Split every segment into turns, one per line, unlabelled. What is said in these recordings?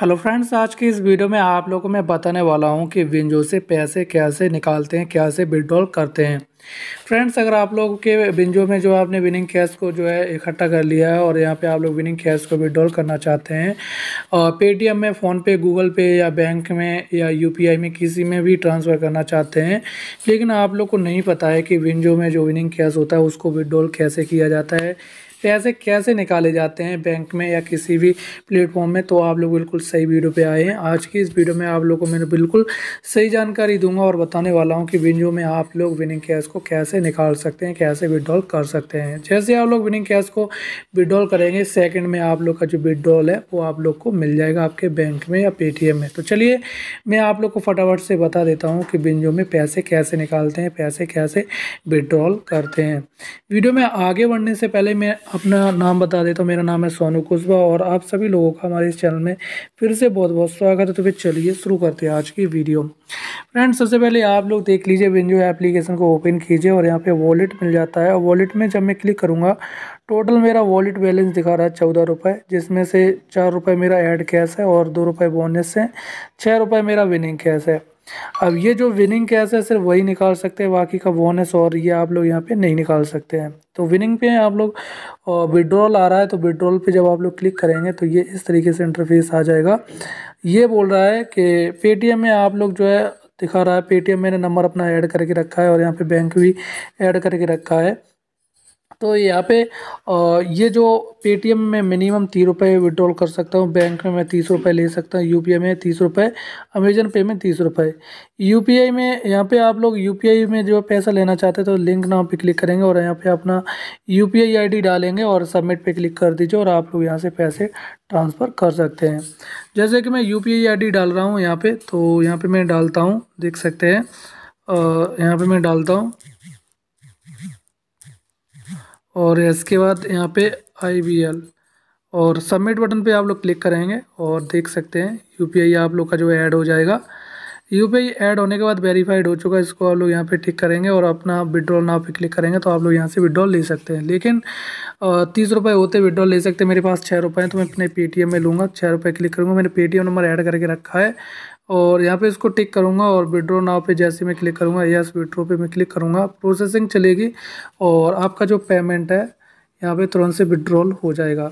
hello friends आज की इस वीडियो में आप लोगों को मैं बताने वाला हूं कि विंजो से पैसे कैसे निकालते हैं कैसे विड्रॉल करते हैं फ्रेंड्स अगर आप लोग के बिंजो में जो आपने विनिंग कैश को जो है इकट्ठा कर लिया है और यहाँ पे आप लोग विनिंग कैश को विड्रॉल करना चाहते हैं और पेटीएम में फ़ोनपे गूगल पे या बैंक में या यूपीआई में किसी में भी ट्रांसफ़र करना चाहते हैं लेकिन आप लोग को नहीं पता है कि विंजो में जो विनिंग कैश होता है उसको विड्रॉल कैसे किया जाता है पैसे कैसे निकाले जाते हैं बैंक में या किसी भी प्लेटफॉर्म में तो आप लोग बिल्कुल सही वीडियो पे आए हैं आज की इस वीडियो में आप लोग को मैंने बिल्कुल सही जानकारी दूंगा और बताने वाला हूँ कि विंजो में आप लोग विनिंग कैश को कैसे निकाल सकते हैं कैसे विड्रॉल कर सकते हैं जैसे आप लोग विनिंग कैश को विड्रॉल करेंगे सेकंड में आप लोग का जो विड्रॉल है वो आप लोग को मिल जाएगा आपके बैंक में या पेटीएम में तो चलिए मैं आप लोग को फटाफट से बता देता हूँ कि बिंजो में पैसे कैसे निकालते हैं पैसे कैसे विड्रॉल करते हैं वीडियो में आगे बढ़ने से पहले मैं अपना नाम बता देता हूँ मेरा नाम है सोनू कुशवा और आप सभी लोगों का हमारे इस चैनल में फिर से बहुत बहुत स्वागत है तो फिर चलिए शुरू करते हैं आज की वीडियो फ्रेंड्स सबसे पहले आप लोग देख लीजिए विंजो एप्लीकेशन को ओपन कीजिए और यहाँ पे वॉलेट मिल जाता है और वॉलेट में जब मैं क्लिक करूँगा टोटल मेरा वॉलेट बैलेंस दिखा रहा है चौदह रुपये जिसमें से चार रुपये मेरा ऐड कैश है और दो रुपये बोनस है छः रुपये मेरा विनिंग कैश है अब ये जो विनिंग कैश है सिर्फ वही निकाल सकते हैं बाकी का बोनस और ये आप लोग यहाँ पे नहीं निकाल सकते हैं तो विनिंग पे आप लोग विड्रॉल आ रहा है तो विड्रॉल पे जब आप लोग क्लिक करेंगे तो ये इस तरीके से इंटरफेस आ जाएगा ये बोल रहा है कि पेटीएम में आप लोग जो है दिखा रहा है पेटीएम मैंने नंबर अपना ऐड करके रखा है और यहाँ पे बैंक भी ऐड करके रखा है तो यहाँ पे ये जो पेटीएम में मिनिमम तीन रुपये विड्रॉल कर सकता हूँ बैंक में मैं तीस रुपये ले सकता हूँ यूपीआई में तीस रुपये अमेजन पे में तीस रुपये यूपीआई में यहाँ पे आप लोग यूपीआई में जो पैसा लेना चाहते हैं तो लिंक नाम पे क्लिक करेंगे और यहाँ पे अपना यूपीआई आईडी डालेंगे और सबमिट पे क्लिक कर दीजिए और आप लोग यहाँ से पैसे ट्रांसफ़र कर सकते हैं जैसे कि मैं यू पी डाल रहा हूँ यहाँ पर तो यहाँ पर मैं डालता हूँ देख सकते हैं यहाँ पर मैं डालता हूँ और इसके बाद यहाँ पे आई बी एल और सबमिट बटन पे आप लोग क्लिक करेंगे और देख सकते हैं आई आप लोग का जो ऐड हो जाएगा आई ऐड होने के बाद वेरीफाइड हो चुका है इसको आप लोग यहाँ पे टिक करेंगे और अपना विड्रॉल नाव पे क्लिक करेंगे तो आप लोग यहाँ से विड्रॉल ले सकते हैं लेकिन तीस रुपये होते विड्रॉल ले सकते हैं मेरे पास छः रुपये हैं तो मैं अपने एम में लूँगा छः रुपये क्लिक करूँगा मैंने एम नंबर ऐड करके रखा है और यहाँ पे इसको टिक करूँगा और विड्रो नाव पे जैसे मैं क्लिक करूँगा यस विड्रो पे मैं क्लिक करूँगा प्रोसेसिंग चलेगी और आपका जो पेमेंट है यहाँ पे तुरंत से विड्रॉल हो जाएगा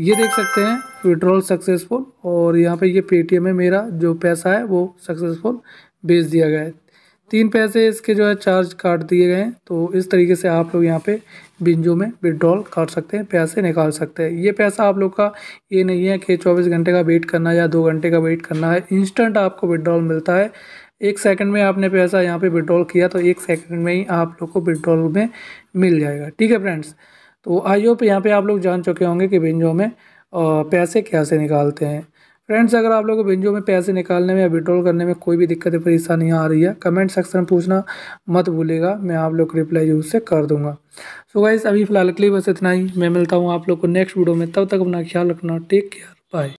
ये देख सकते हैं विड्रॉल सक्सेसफुल और यहाँ पे ये पेटीएम में मेरा जो पैसा है वो सक्सेसफुल भेज दिया गया है तीन पैसे इसके जो है चार्ज काट दिए गए हैं तो इस तरीके से आप लोग यहाँ पे बिंजो में विड्रॉल कर सकते हैं पैसे निकाल सकते हैं ये पैसा आप लोग का ये नहीं है कि चौबीस घंटे का वेट करना या दो घंटे का वेट करना है इंस्टेंट आपको विड्रॉल मिलता है एक सेकंड में आपने पैसा यहाँ पे विड्रॉल किया तो एक सेकेंड में ही आप लोग को विड्रॉल में मिल जाएगा ठीक है फ्रेंड्स तो आई होप यहाँ पर आप लोग जान चुके होंगे कि बिंजो में पैसे कैसे निकालते हैं फ्रेंड्स अगर आप लोगों को बिंजो में पैसे निकालने में या विड्रॉल करने में कोई भी दिक्कत परेशानी आ रही है कमेंट सेक्शन में पूछना मत भूलेगा मैं आप लोग को रिप्लाई जरूर से कर दूंगा सो गाइज़ गाइस अभी फिलहाल के लिए बस इतना ही मैं मिलता हूँ आप लोग को नेक्स्ट वीडियो में तब तक अपना ख्याल रखना टेक केयर बाय